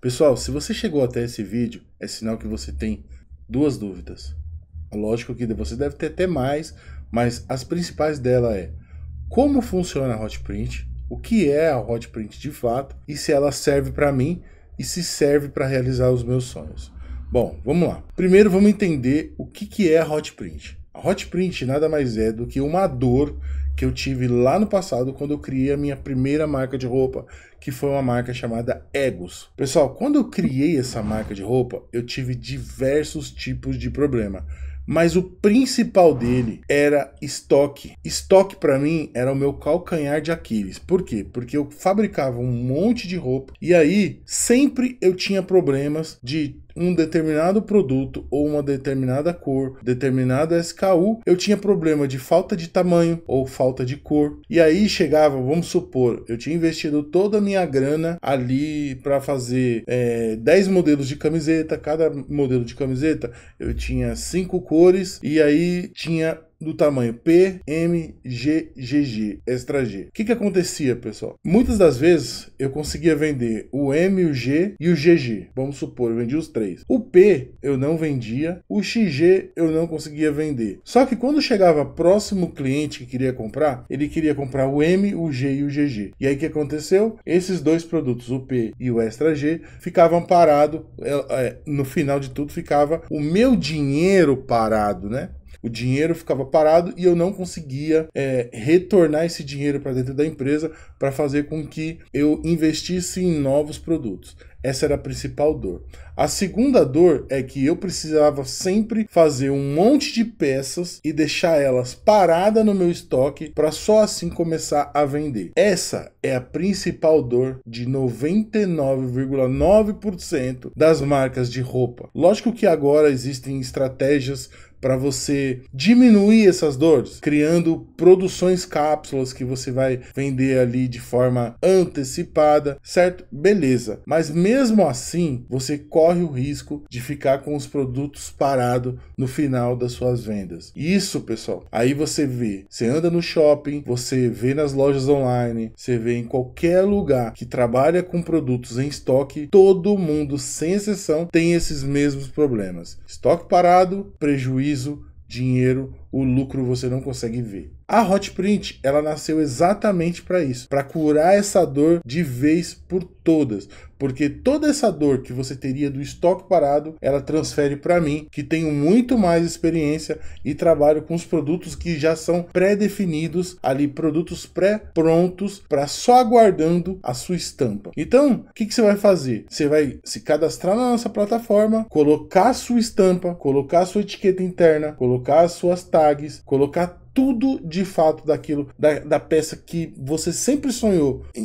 Pessoal, se você chegou até esse vídeo, é sinal que você tem duas dúvidas. Lógico que você deve ter até mais, mas as principais dela é como funciona a Hotprint, o que é a Hotprint de fato e se ela serve para mim e se serve para realizar os meus sonhos. Bom, vamos lá. Primeiro vamos entender o que, que é a Hotprint. A Hotprint nada mais é do que uma dor que eu tive lá no passado quando eu criei a minha primeira marca de roupa, que foi uma marca chamada Egos. Pessoal, quando eu criei essa marca de roupa, eu tive diversos tipos de problema mas o principal dele era estoque. Estoque para mim era o meu calcanhar de Aquiles. Por quê? Porque eu fabricava um monte de roupa e aí sempre eu tinha problemas de um determinado produto ou uma determinada cor, determinada SKU, eu tinha problema de falta de tamanho ou falta de cor. E aí chegava, vamos supor, eu tinha investido toda a minha grana ali para fazer é, 10 modelos de camiseta, cada modelo de camiseta eu tinha cinco cores e aí tinha do tamanho P, M, G, G G extra G. O que, que acontecia, pessoal? Muitas das vezes eu conseguia vender o M, o G e o GG. Vamos supor, eu vendi os três. O P eu não vendia, o XG eu não conseguia vender. Só que quando chegava próximo cliente que queria comprar, ele queria comprar o M, o G e o GG. E aí o que aconteceu? Esses dois produtos, o P e o extra G, ficavam parados. É, é, no final de tudo, ficava o meu dinheiro parado, né? o dinheiro ficava parado e eu não conseguia é, retornar esse dinheiro para dentro da empresa para fazer com que eu investisse em novos produtos. Essa era a principal dor. A segunda dor é que eu precisava sempre fazer um monte de peças e deixar elas paradas no meu estoque para só assim começar a vender. Essa é a principal dor de 99,9% das marcas de roupa. Lógico que agora existem estratégias para você diminuir essas dores, criando produções cápsulas que você vai vender ali de forma antecipada, certo? Beleza. Mas mesmo assim, você corre o risco de ficar com os produtos parados no final das suas vendas. Isso, pessoal. Aí você vê, você anda no shopping, você vê nas lojas online, você vê em qualquer lugar que trabalha com produtos em estoque, todo mundo, sem exceção, tem esses mesmos problemas. Estoque parado, prejuízo prejuízo, dinheiro, o lucro você não consegue ver. A Hot Print, ela nasceu exatamente para isso, para curar essa dor de vez por todas, porque toda essa dor que você teria do estoque parado, ela transfere para mim, que tenho muito mais experiência e trabalho com os produtos que já são pré-definidos ali, produtos pré-prontos para só aguardando a sua estampa. Então, o que, que você vai fazer? Você vai se cadastrar na nossa plataforma, colocar a sua estampa, colocar a sua etiqueta interna, colocar as suas tags, colocar tudo de fato daquilo, da, da peça que você sempre sonhou, é,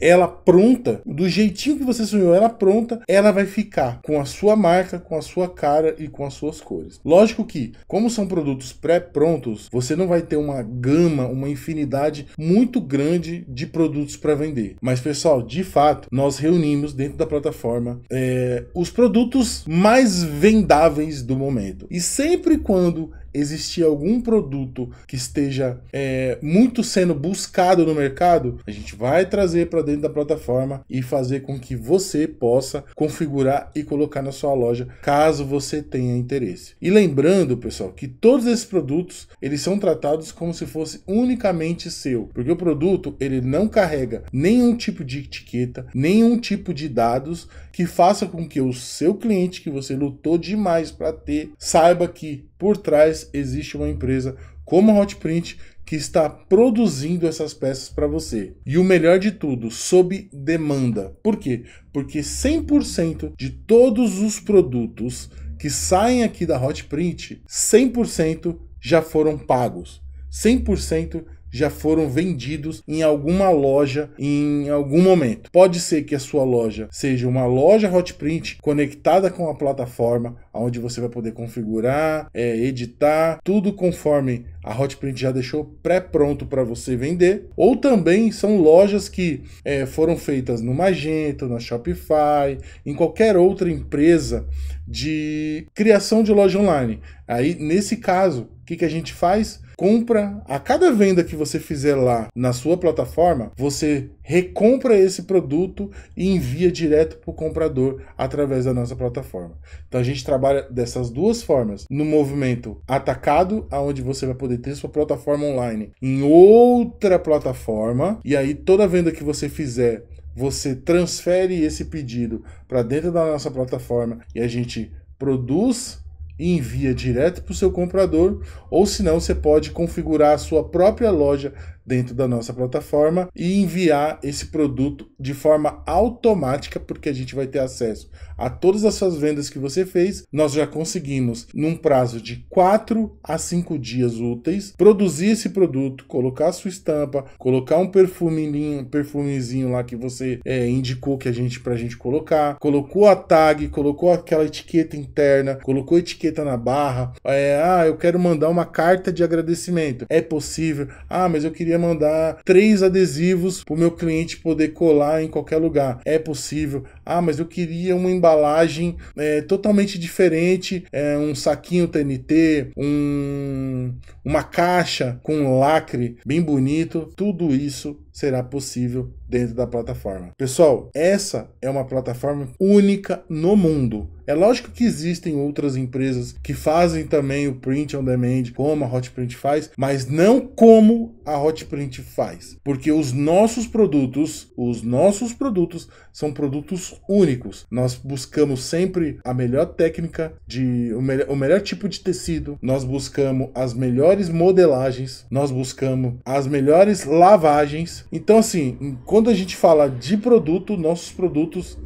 é, ela pronta, do jeitinho que você sonhou ela pronta, ela vai ficar com a sua marca, com a sua cara e com as suas cores. Lógico que, como são produtos pré-prontos, você não vai ter uma gama, uma infinidade muito grande de produtos para vender. Mas, pessoal, de fato, nós reunimos dentro da plataforma é, os produtos mais vendáveis do momento. E sempre quando existir algum produto que esteja é, muito sendo buscado no mercado, a gente vai trazer para dentro da plataforma e fazer com que você possa configurar e colocar na sua loja, caso você tenha interesse. E lembrando, pessoal, que todos esses produtos eles são tratados como se fosse unicamente seu, porque o produto ele não carrega nenhum tipo de etiqueta, nenhum tipo de dados que faça com que o seu cliente que você lutou demais para ter saiba que por trás existe uma empresa como a Hotprint que está produzindo essas peças para você. E o melhor de tudo, sob demanda. Por quê? Porque 100% de todos os produtos que saem aqui da Hotprint, 100% já foram pagos. 100% já foram vendidos em alguma loja em algum momento. Pode ser que a sua loja seja uma loja Hotprint conectada com a plataforma, onde você vai poder configurar, é, editar, tudo conforme a Hotprint já deixou pré-pronto para você vender, ou também são lojas que é, foram feitas no Magento, na Shopify, em qualquer outra empresa de criação de loja online. Aí, nesse caso, o que, que a gente faz? compra, a cada venda que você fizer lá na sua plataforma, você recompra esse produto e envia direto para o comprador através da nossa plataforma. Então a gente trabalha dessas duas formas, no movimento atacado, aonde você vai poder ter sua plataforma online em outra plataforma e aí toda venda que você fizer você transfere esse pedido para dentro da nossa plataforma e a gente produz e envia direto para o seu comprador, ou se não, você pode configurar a sua própria loja dentro da nossa plataforma e enviar esse produto de forma automática, porque a gente vai ter acesso a todas as suas vendas que você fez. Nós já conseguimos, num prazo de 4 a 5 dias úteis, produzir esse produto, colocar a sua estampa, colocar um perfuminho, perfumezinho lá que você é, indicou que a gente a gente colocar, colocou a tag, colocou aquela etiqueta interna, colocou etiqueta na barra. É, ah, eu quero mandar uma carta de agradecimento. É possível. Ah, mas eu queria queria mandar três adesivos para o meu cliente poder colar em qualquer lugar. É possível. Ah, mas eu queria uma embalagem é, totalmente diferente, é, um saquinho TNT, um, uma caixa com lacre bem bonito. Tudo isso será possível dentro da plataforma. Pessoal, essa é uma plataforma única no mundo. É lógico que existem outras empresas que fazem também o print on demand, como a Hotprint faz, mas não como a Hotprint faz, porque os nossos produtos, os nossos produtos são produtos únicos. Nós buscamos sempre a melhor técnica de o, o melhor tipo de tecido, nós buscamos as melhores modelagens, nós buscamos as melhores lavagens então, assim, quando a gente fala de produto, nossos produtos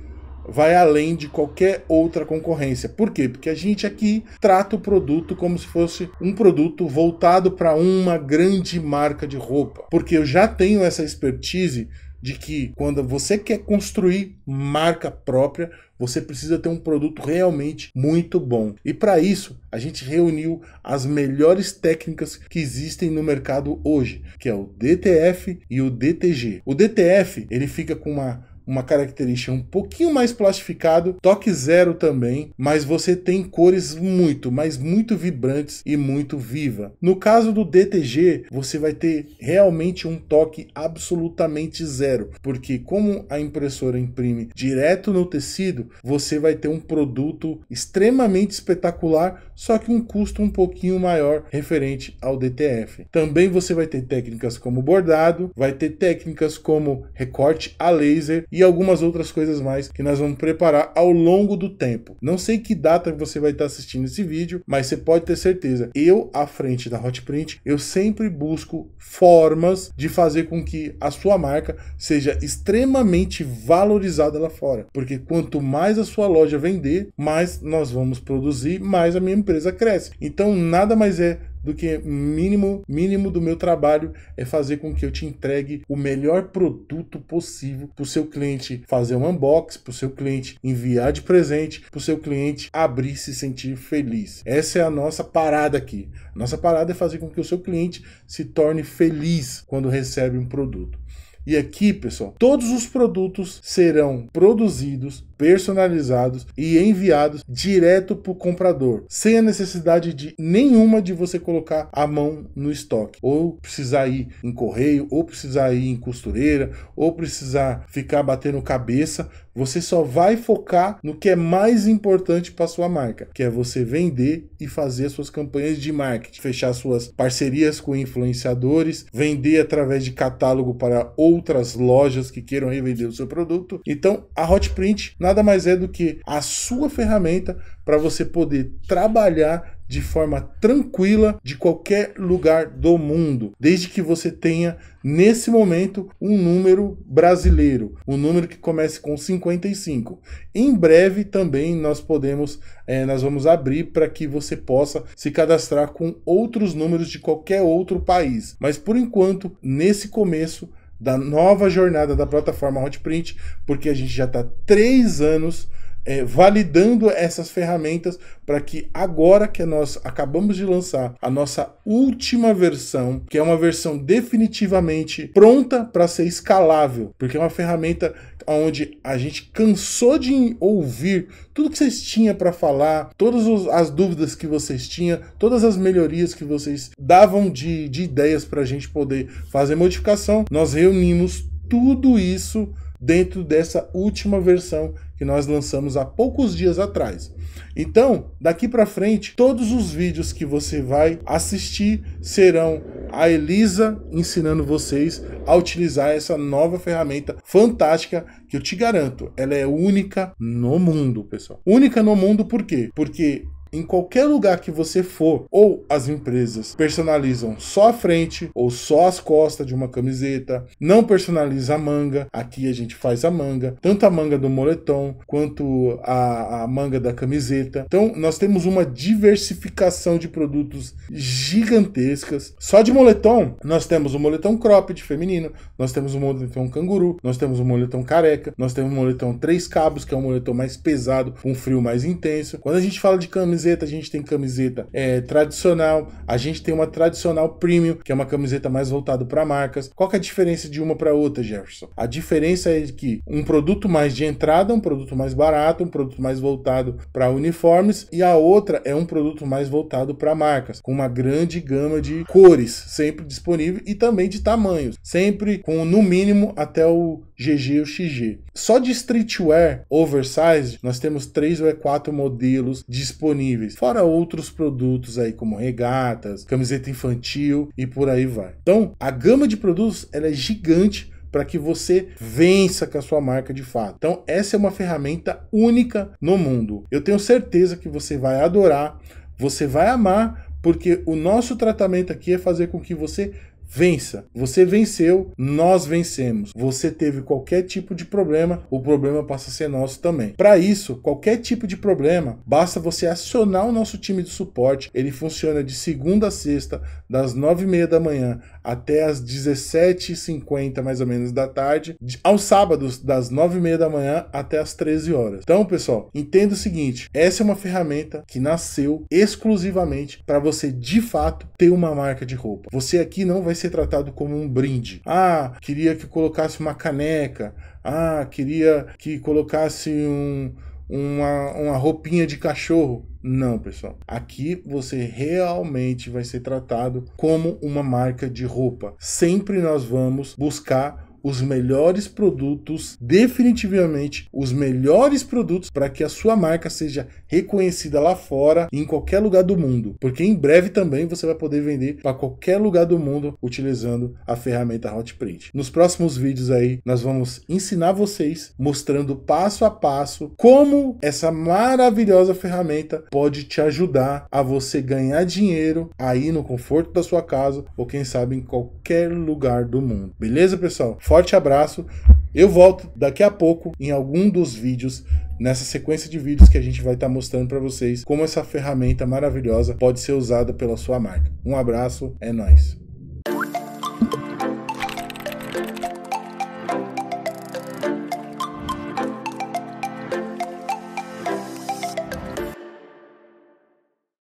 vai além de qualquer outra concorrência. Por quê? Porque a gente aqui trata o produto como se fosse um produto voltado para uma grande marca de roupa. Porque eu já tenho essa expertise de que quando você quer construir marca própria, você precisa ter um produto realmente muito bom. E para isso, a gente reuniu as melhores técnicas que existem no mercado hoje, que é o DTF e o DTG. O DTF, ele fica com uma uma característica um pouquinho mais plastificado, toque zero também, mas você tem cores muito, mas muito vibrantes e muito viva. No caso do DTG, você vai ter realmente um toque absolutamente zero, porque como a impressora imprime direto no tecido, você vai ter um produto extremamente espetacular, só que um custo um pouquinho maior referente ao DTF. Também você vai ter técnicas como bordado, vai ter técnicas como recorte a laser e algumas outras coisas mais que nós vamos preparar ao longo do tempo. Não sei que data você vai estar assistindo esse vídeo, mas você pode ter certeza, eu à frente da Hotprint, eu sempre busco formas de fazer com que a sua marca seja extremamente valorizada lá fora, porque quanto mais a sua loja vender, mais nós vamos produzir, mais a minha empresa cresce. Então nada mais é do que mínimo, mínimo do meu trabalho é fazer com que eu te entregue o melhor produto possível para o seu cliente fazer um unboxing, para o seu cliente enviar de presente, para o seu cliente abrir e se sentir feliz. Essa é a nossa parada aqui. nossa parada é fazer com que o seu cliente se torne feliz quando recebe um produto. E aqui, pessoal, todos os produtos serão produzidos personalizados e enviados direto para o comprador, sem a necessidade de nenhuma de você colocar a mão no estoque, ou precisar ir em correio, ou precisar ir em costureira, ou precisar ficar batendo cabeça você só vai focar no que é mais importante para sua marca, que é você vender e fazer suas campanhas de marketing, fechar suas parcerias com influenciadores, vender através de catálogo para outras lojas que queiram revender o seu produto. Então, a Hotprint nada mais é do que a sua ferramenta para você poder trabalhar de forma tranquila de qualquer lugar do mundo, desde que você tenha nesse momento um número brasileiro, um número que comece com 55. Em breve também nós podemos, é, nós vamos abrir para que você possa se cadastrar com outros números de qualquer outro país. Mas por enquanto, nesse começo da nova jornada da plataforma Hotprint, porque a gente já está três anos é, validando essas ferramentas para que agora que nós acabamos de lançar a nossa última versão, que é uma versão definitivamente pronta para ser escalável, porque é uma ferramenta onde a gente cansou de ouvir tudo que vocês tinham para falar, todas as dúvidas que vocês tinham, todas as melhorias que vocês davam de, de ideias para a gente poder fazer modificação. Nós reunimos tudo isso dentro dessa última versão que nós lançamos há poucos dias atrás. Então, daqui para frente, todos os vídeos que você vai assistir serão a Elisa ensinando vocês a utilizar essa nova ferramenta fantástica que eu te garanto, ela é única no mundo, pessoal. Única no mundo por quê? Porque em qualquer lugar que você for, ou as empresas personalizam só a frente ou só as costas de uma camiseta, não personaliza a manga. Aqui a gente faz a manga, tanto a manga do moletom quanto a, a manga da camiseta. Então nós temos uma diversificação de produtos gigantescas. Só de moletom, nós temos o moletom cropped feminino, nós temos o moletom canguru, nós temos o moletom careca, nós temos o moletom três cabos, que é um moletom mais pesado, um frio mais intenso. Quando a gente fala de camiseta, camiseta, a gente tem camiseta é, tradicional, a gente tem uma tradicional premium, que é uma camiseta mais voltada para marcas. Qual que é a diferença de uma para outra, Jefferson? A diferença é que um produto mais de entrada, um produto mais barato, um produto mais voltado para uniformes e a outra é um produto mais voltado para marcas, com uma grande gama de cores sempre disponível e também de tamanhos, sempre com no mínimo até o GG ou XG. Só de streetwear oversized, nós temos três ou é quatro modelos disponíveis, fora outros produtos aí como regatas, camiseta infantil e por aí vai. Então, a gama de produtos ela é gigante para que você vença com a sua marca de fato. Então, essa é uma ferramenta única no mundo. Eu tenho certeza que você vai adorar, você vai amar, porque o nosso tratamento aqui é fazer com que você vença. Você venceu, nós vencemos. Você teve qualquer tipo de problema, o problema passa a ser nosso também. Para isso, qualquer tipo de problema, basta você acionar o nosso time de suporte. Ele funciona de segunda a sexta, das nove e meia da manhã até as 17h50, mais ou menos, da tarde, aos sábados, das nove e meia da manhã até as 13 horas. Então, pessoal, entenda o seguinte: essa é uma ferramenta que nasceu exclusivamente para você de fato ter uma marca de roupa. Você aqui não vai ser ser tratado como um brinde. Ah, queria que colocasse uma caneca. Ah, queria que colocasse um, uma, uma roupinha de cachorro. Não, pessoal. Aqui você realmente vai ser tratado como uma marca de roupa. Sempre nós vamos buscar os melhores produtos, definitivamente os melhores produtos para que a sua marca seja reconhecida lá fora, em qualquer lugar do mundo, porque em breve também você vai poder vender para qualquer lugar do mundo utilizando a ferramenta Hotprint. Nos próximos vídeos aí, nós vamos ensinar vocês mostrando passo a passo como essa maravilhosa ferramenta pode te ajudar a você ganhar dinheiro aí no conforto da sua casa ou quem sabe em qualquer lugar do mundo. Beleza, pessoal? forte abraço. Eu volto daqui a pouco em algum dos vídeos, nessa sequência de vídeos que a gente vai estar tá mostrando para vocês como essa ferramenta maravilhosa pode ser usada pela sua marca. Um abraço, é nós.